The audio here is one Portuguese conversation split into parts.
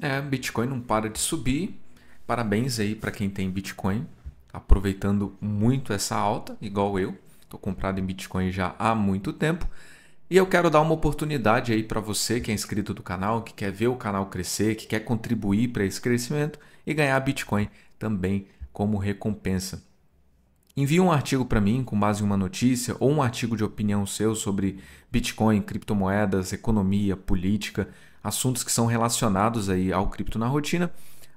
É, Bitcoin não para de subir. Parabéns aí para quem tem Bitcoin, aproveitando muito essa alta, igual eu. Estou comprado em Bitcoin já há muito tempo. E eu quero dar uma oportunidade aí para você que é inscrito do canal, que quer ver o canal crescer, que quer contribuir para esse crescimento e ganhar Bitcoin também como recompensa. Envie um artigo para mim com base em uma notícia ou um artigo de opinião seu sobre Bitcoin, criptomoedas, economia, política, assuntos que são relacionados aí ao cripto na rotina.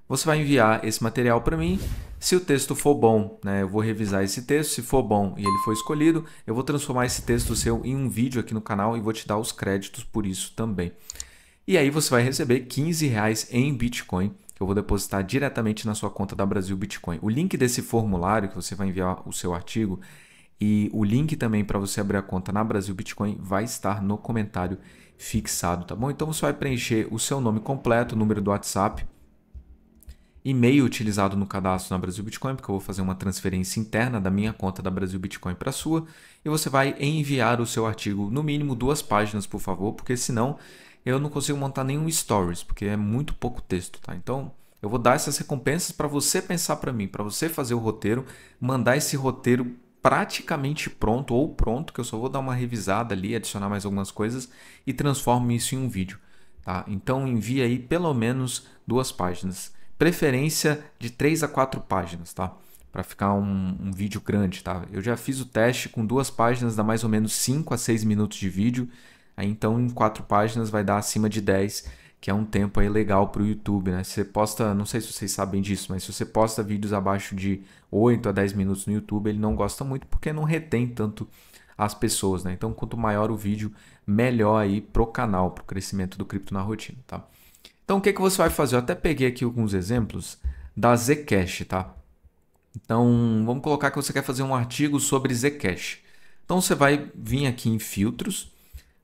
Você vai enviar esse material para mim. Se o texto for bom, né, eu vou revisar esse texto. Se for bom e ele for escolhido, eu vou transformar esse texto seu em um vídeo aqui no canal e vou te dar os créditos por isso também. E aí você vai receber 15 reais em Bitcoin que eu vou depositar diretamente na sua conta da Brasil Bitcoin. O link desse formulário que você vai enviar o seu artigo e o link também para você abrir a conta na Brasil Bitcoin vai estar no comentário fixado, tá bom? Então você vai preencher o seu nome completo, número do WhatsApp, e-mail utilizado no cadastro na Brasil Bitcoin, porque eu vou fazer uma transferência interna da minha conta da Brasil Bitcoin para a sua, e você vai enviar o seu artigo, no mínimo duas páginas, por favor, porque senão eu não consigo montar nenhum stories, porque é muito pouco texto, tá? Então, eu vou dar essas recompensas para você pensar para mim, para você fazer o roteiro, mandar esse roteiro praticamente pronto ou pronto, que eu só vou dar uma revisada ali, adicionar mais algumas coisas e transforme isso em um vídeo, tá? Então, envie aí pelo menos duas páginas. Preferência de três a quatro páginas, tá? para ficar um, um, vídeo grande, tá? Eu já fiz o teste com duas páginas, dá mais ou menos 5 a 6 minutos de vídeo Aí, então, em quatro páginas vai dar acima de 10, que é um tempo aí legal para o YouTube, né? Você posta, não sei se vocês sabem disso, mas se você posta vídeos abaixo de 8 a 10 minutos no YouTube, ele não gosta muito porque não retém tanto as pessoas, né? Então, quanto maior o vídeo, melhor aí pro canal, pro crescimento do cripto na rotina, tá? Então, o que, que você vai fazer? Eu até peguei aqui alguns exemplos da Zcash, tá? Então, vamos colocar que você quer fazer um artigo sobre Zcash. Então, você vai vir aqui em filtros,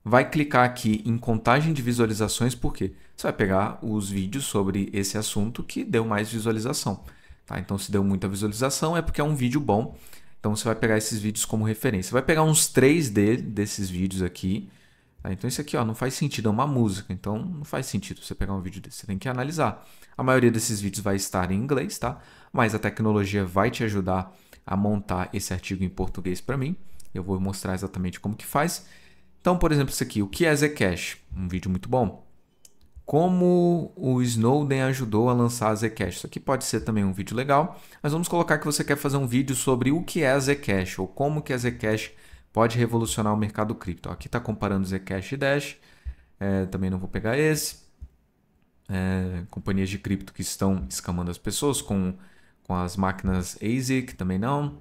vai clicar aqui em contagem de visualizações, porque você vai pegar os vídeos sobre esse assunto que deu mais visualização. Tá? Então, se deu muita visualização, é porque é um vídeo bom. Então, você vai pegar esses vídeos como referência. Vai pegar uns três de, desses vídeos aqui. Tá? Então, isso aqui ó, não faz sentido, é uma música. Então, não faz sentido você pegar um vídeo desse. Você tem que analisar. A maioria desses vídeos vai estar em inglês, tá? Mas a tecnologia vai te ajudar a montar esse artigo em português para mim. Eu vou mostrar exatamente como que faz. Então, por exemplo, isso aqui, o que é Zcash? Um vídeo muito bom. Como o Snowden ajudou a lançar a Zcash. Isso aqui pode ser também um vídeo legal, mas vamos colocar que você quer fazer um vídeo sobre o que é a Zcash ou como que a é Zcash pode revolucionar o mercado cripto. Aqui está comparando Zcash e Dash, é, também não vou pegar esse. É, companhias de cripto que estão escamando as pessoas com, com as máquinas ASIC, também não.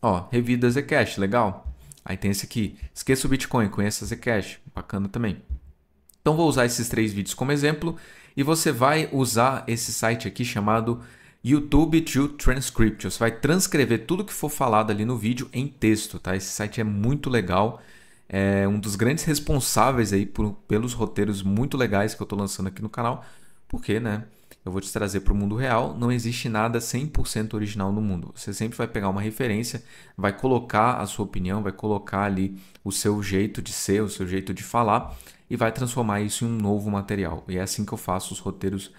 Ó, Revida Zcash, legal. Aí tem esse aqui, esqueça o Bitcoin, conheça Zcash, bacana também. Então vou usar esses três vídeos como exemplo e você vai usar esse site aqui chamado YouTube to Transcript. Você vai transcrever tudo que for falado ali no vídeo em texto, tá? Esse site é muito legal, é um dos grandes responsáveis aí por, pelos roteiros muito legais que eu estou lançando aqui no canal, porque, né? eu vou te trazer para o mundo real. Não existe nada 100% original no mundo. Você sempre vai pegar uma referência, vai colocar a sua opinião, vai colocar ali o seu jeito de ser, o seu jeito de falar e vai transformar isso em um novo material. E é assim que eu faço os roteiros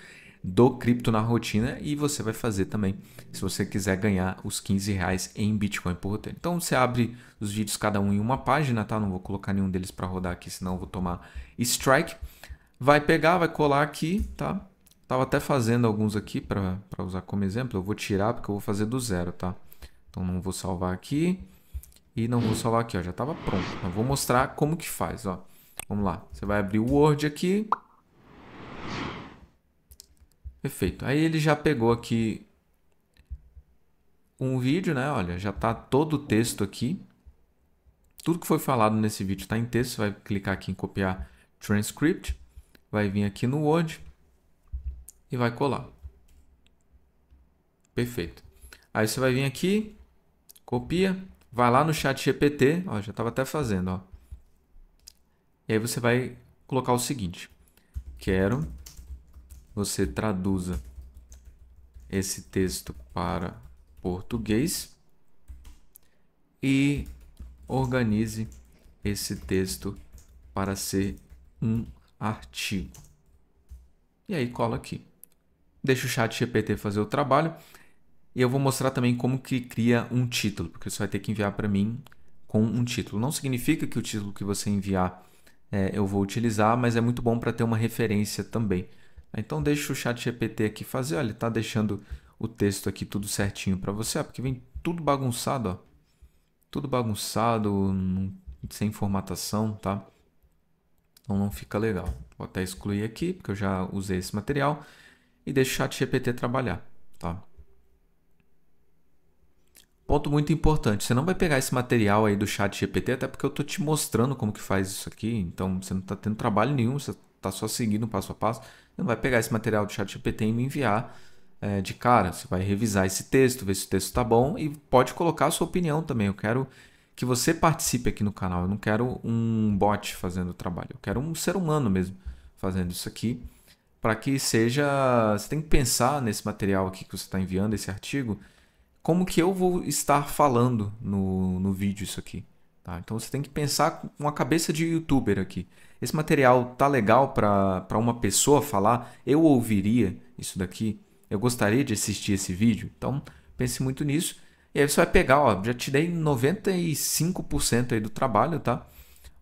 do Cripto na Rotina e você vai fazer também se você quiser ganhar os 15 reais em Bitcoin por roteiro. Então você abre os vídeos cada um em uma página, tá? Não vou colocar nenhum deles para rodar aqui, senão eu vou tomar strike. Vai pegar, vai colar aqui, tá? Estava até fazendo alguns aqui para usar como exemplo. Eu vou tirar porque eu vou fazer do zero, tá? Então não vou salvar aqui e não vou salvar aqui, ó. Já estava pronto. Então, vou mostrar como que faz, ó. Vamos lá. Você vai abrir o Word aqui. Perfeito. Aí ele já pegou aqui um vídeo, né? Olha, já está todo o texto aqui. Tudo que foi falado nesse vídeo está em texto. Você vai clicar aqui em copiar transcript. Vai vir aqui no Word e vai colar. Perfeito. Aí você vai vir aqui, copia, vai lá no chat GPT, ó, já estava até fazendo, ó. E aí você vai colocar o seguinte: quero você traduza esse texto para português e organize esse texto para ser um artigo. E aí cola aqui deixa o chat GPT fazer o trabalho e eu vou mostrar também como que cria um título, porque você vai ter que enviar para mim com um título. Não significa que o título que você enviar é, eu vou utilizar, mas é muito bom para ter uma referência também. Então deixa o chat GPT aqui fazer, olha, ele está deixando o texto aqui tudo certinho para você, porque vem tudo bagunçado, ó. Tudo bagunçado, sem formatação, tá? Então não fica legal. Vou até excluir aqui, porque eu já usei esse material e deixa o chat GPT trabalhar, tá? Ponto muito importante, você não vai pegar esse material aí do chat GPT, até porque eu tô te mostrando como que faz isso aqui, então você não está tendo trabalho nenhum, você está só seguindo passo a passo, você não vai pegar esse material do chat GPT e me enviar é, de cara, você vai revisar esse texto, ver se o texto está bom e pode colocar a sua opinião também, eu quero que você participe aqui no canal. Eu não quero um bot fazendo o trabalho, eu quero um ser humano mesmo fazendo isso aqui para que seja. Você tem que pensar nesse material aqui que você está enviando, esse artigo, como que eu vou estar falando no, no vídeo isso aqui. Tá? Então você tem que pensar com a cabeça de youtuber aqui. Esse material tá legal para uma pessoa falar? Eu ouviria isso daqui? Eu gostaria de assistir esse vídeo? Então pense muito nisso. E aí você vai pegar, ó, já te dei 95% aí do trabalho, tá?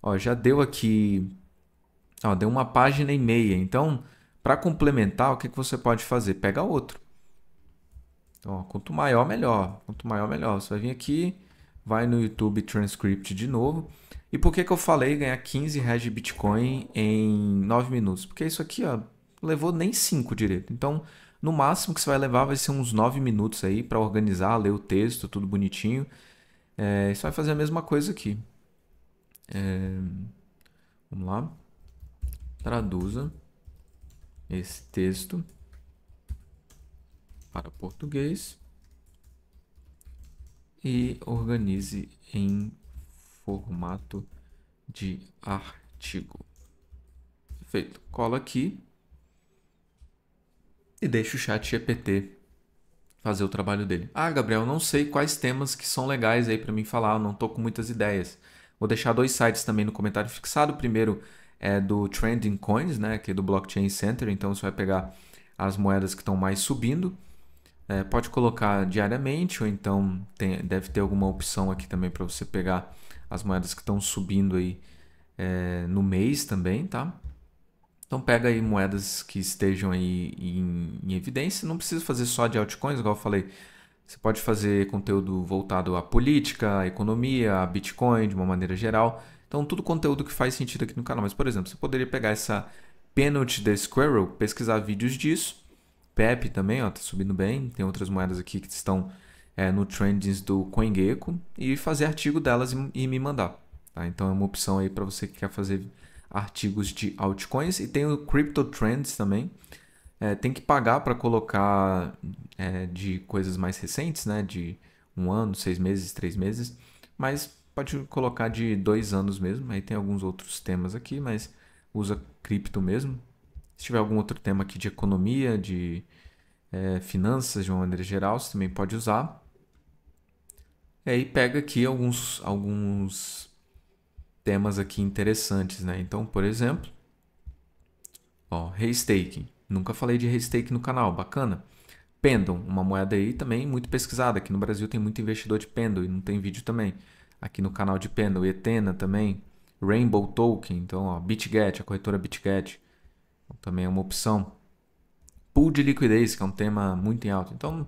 Ó, já deu aqui, ó, deu uma página e meia. Então, para complementar, o que, que você pode fazer? Pega outro. Então, ó, quanto maior, melhor. Quanto maior, melhor. Você vai vir aqui, vai no YouTube Transcript de novo. E por que, que eu falei ganhar 15 reais de Bitcoin em 9 minutos? Porque isso aqui ó, levou nem 5 direito. Então, no máximo que você vai levar vai ser uns 9 minutos aí para organizar, ler o texto, tudo bonitinho. É, você vai fazer a mesma coisa aqui. É, vamos lá. Traduza esse texto para português e organize em formato de artigo. Perfeito. Cola aqui e deixa o chat GPT fazer o trabalho dele. Ah, Gabriel, não sei quais temas que são legais aí para mim falar, eu não tô com muitas ideias. Vou deixar dois sites também no comentário fixado. Primeiro, é do Trending Coins, né, aqui é do Blockchain Center, então você vai pegar as moedas que estão mais subindo, é, pode colocar diariamente ou então tem, deve ter alguma opção aqui também para você pegar as moedas que estão subindo aí é, no mês também, tá? Então pega aí moedas que estejam aí em, em evidência, não precisa fazer só de altcoins, igual eu falei, você pode fazer conteúdo voltado à política, à economia, a Bitcoin de uma maneira geral. Então, tudo conteúdo que faz sentido aqui no canal. Mas, por exemplo, você poderia pegar essa Penalty the Squirrel, pesquisar vídeos disso. Pepe também, ó, tá subindo bem. Tem outras moedas aqui que estão é, no Trendings do CoinGecko. E fazer artigo delas e, e me mandar. Tá? Então, é uma opção aí para você que quer fazer artigos de altcoins. E tem o Crypto Trends também. É, tem que pagar para colocar é, de coisas mais recentes, né? De um ano, seis meses, três meses. Mas pode colocar de dois anos mesmo, aí tem alguns outros temas aqui, mas usa cripto mesmo. Se tiver algum outro tema aqui de economia, de é, finanças de uma maneira geral, você também pode usar. E aí pega aqui alguns, alguns temas aqui interessantes, né? Então, por exemplo, ó, restaking. Nunca falei de restake no canal, bacana. Pendon, uma moeda aí também muito pesquisada. Aqui no Brasil tem muito investidor de Pendon e não tem vídeo também aqui no canal de pena o Etena também, Rainbow Token, então ó, BitGet, a corretora BitGet, então, também é uma opção. Pool de liquidez, que é um tema muito em alta. Então, o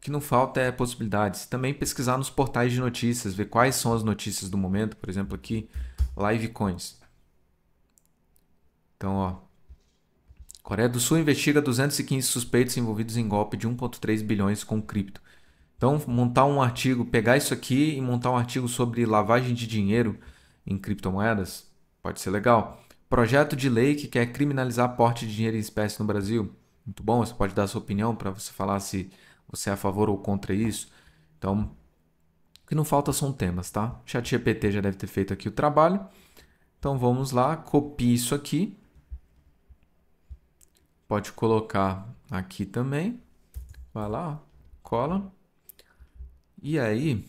que não falta é possibilidades. Também pesquisar nos portais de notícias, ver quais são as notícias do momento, por exemplo, aqui, Livecoins. Então, ó, Coreia do Sul investiga 215 suspeitos envolvidos em golpe de 1,3 bilhões com cripto. Então, montar um artigo, pegar isso aqui e montar um artigo sobre lavagem de dinheiro em criptomoedas pode ser legal. Projeto de lei que quer criminalizar porte de dinheiro em espécie no Brasil. Muito bom, você pode dar sua opinião para você falar se você é a favor ou contra isso. Então, o que não falta são temas, tá? O ChatGPT já deve ter feito aqui o trabalho. Então vamos lá, copie isso aqui. Pode colocar aqui também. Vai lá, cola. E aí,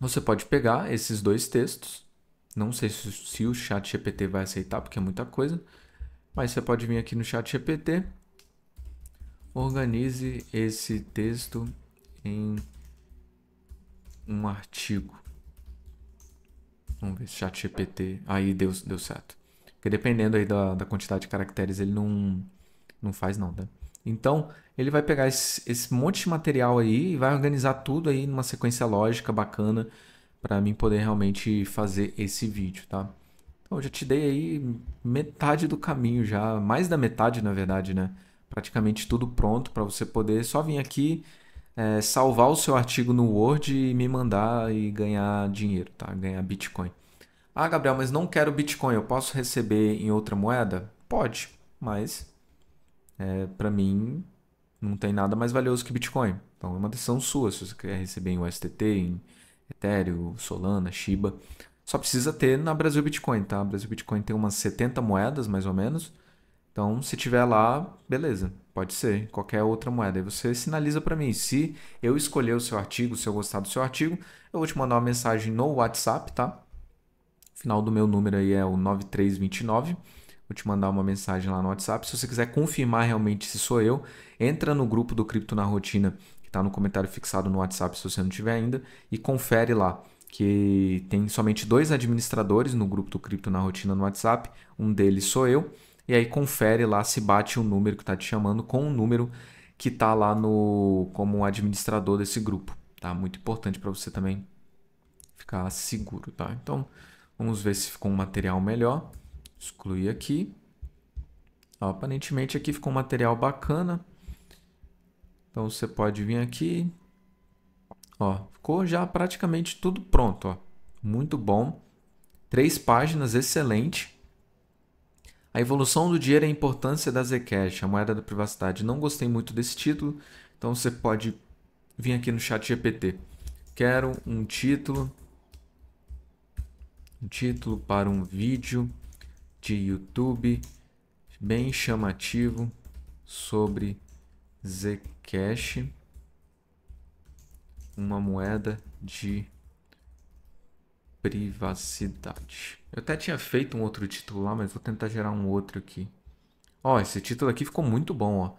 você pode pegar esses dois textos. Não sei se, se o chat GPT vai aceitar, porque é muita coisa. Mas você pode vir aqui no chat GPT. Organize esse texto em um artigo. Vamos ver se chat GPT... Aí deu, deu certo. Porque dependendo aí da, da quantidade de caracteres, ele não, não faz não, tá? Então, ele vai pegar esse, esse monte de material aí e vai organizar tudo aí numa sequência lógica bacana para mim poder realmente fazer esse vídeo, tá? Então, eu já te dei aí metade do caminho já, mais da metade na verdade, né? Praticamente tudo pronto para você poder só vir aqui, é, salvar o seu artigo no Word e me mandar e ganhar dinheiro, tá? Ganhar Bitcoin. Ah, Gabriel, mas não quero Bitcoin, eu posso receber em outra moeda? Pode, mas é, para mim, não tem nada mais valioso que Bitcoin. Então é uma decisão sua se você quer receber em USDT, em Ethereum, Solana, Shiba. Só precisa ter na Brasil Bitcoin, tá? A Brasil Bitcoin tem umas 70 moedas, mais ou menos. Então, se tiver lá, beleza, pode ser, qualquer outra moeda. Aí você sinaliza para mim. Se eu escolher o seu artigo, se eu gostar do seu artigo, eu vou te mandar uma mensagem no WhatsApp, tá? O final do meu número aí é o 9329. Vou te mandar uma mensagem lá no WhatsApp. Se você quiser confirmar realmente se sou eu, entra no grupo do Cripto na Rotina, que está no comentário fixado no WhatsApp se você não tiver ainda, e confere lá. Que tem somente dois administradores no grupo do Cripto na Rotina no WhatsApp. Um deles sou eu. E aí confere lá se bate o número que está te chamando com o número que está lá no como administrador desse grupo. Tá? Muito importante para você também ficar seguro. Tá? Então, vamos ver se ficou um material melhor excluir aqui. Ó, aparentemente aqui ficou um material bacana. Então você pode vir aqui. Ó, ficou já praticamente tudo pronto. Ó. Muito bom. Três páginas, excelente. A evolução do dinheiro e a importância da Zcash, a moeda da privacidade. Não gostei muito desse título, então você pode vir aqui no chat GPT. Quero um título, um título para um vídeo de YouTube bem chamativo sobre Zcash, uma moeda de privacidade. Eu até tinha feito um outro título lá, mas vou tentar gerar um outro aqui. Ó, esse título aqui ficou muito bom, ó.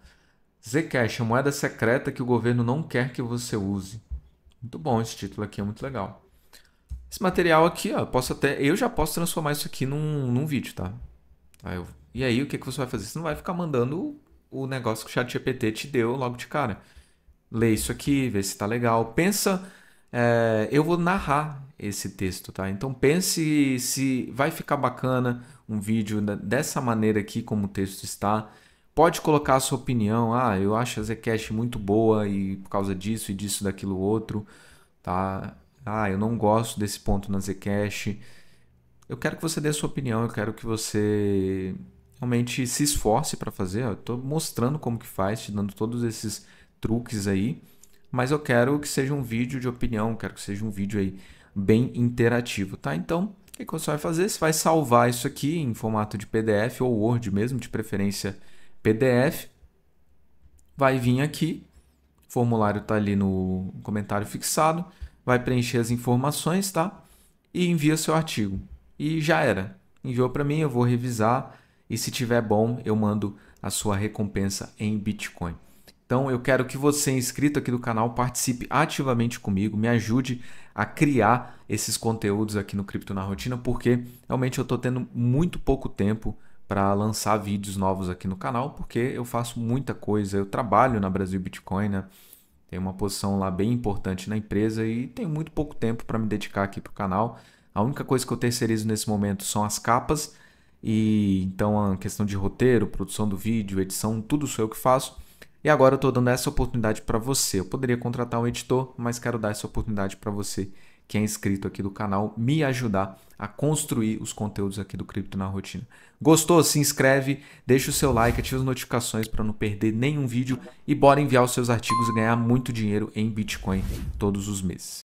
Zcash, a moeda secreta que o governo não quer que você use. Muito bom esse título aqui, é muito legal. Esse material aqui, ó, posso até, eu já posso transformar isso aqui num, num vídeo, tá? Aí eu, e aí, o que, que você vai fazer? Você não vai ficar mandando o negócio que o chat GPT te deu logo de cara. Lê isso aqui, vê se tá legal. Pensa, é, eu vou narrar esse texto, tá? Então pense se vai ficar bacana um vídeo dessa maneira aqui como o texto está. Pode colocar a sua opinião. Ah, eu acho a Zcash muito boa e por causa disso e disso, daquilo outro, tá? Ah, eu não gosto desse ponto na Zcash. Eu quero que você dê a sua opinião, eu quero que você realmente se esforce para fazer. Eu estou mostrando como que faz, te dando todos esses truques aí, mas eu quero que seja um vídeo de opinião, quero que seja um vídeo aí bem interativo, tá? Então, o que, que você vai fazer? Você vai salvar isso aqui em formato de PDF ou Word mesmo, de preferência PDF. Vai vir aqui, o formulário está ali no comentário fixado vai preencher as informações, tá? E envia seu artigo. E já era. Enviou para mim, eu vou revisar e se tiver bom, eu mando a sua recompensa em Bitcoin. Então eu quero que você, inscrito aqui do canal, participe ativamente comigo, me ajude a criar esses conteúdos aqui no Cripto na Rotina, porque realmente eu estou tendo muito pouco tempo para lançar vídeos novos aqui no canal, porque eu faço muita coisa, eu trabalho na Brasil Bitcoin, né? Tenho uma posição lá bem importante na empresa e tenho muito pouco tempo para me dedicar aqui para o canal. A única coisa que eu terceirizo nesse momento são as capas. E então a questão de roteiro, produção do vídeo, edição, tudo sou eu que faço. E agora eu estou dando essa oportunidade para você. Eu poderia contratar um editor, mas quero dar essa oportunidade para você que é inscrito aqui do canal, me ajudar a construir os conteúdos aqui do Cripto na Rotina. Gostou? Se inscreve, deixa o seu like, ativa as notificações para não perder nenhum vídeo e bora enviar os seus artigos e ganhar muito dinheiro em Bitcoin todos os meses.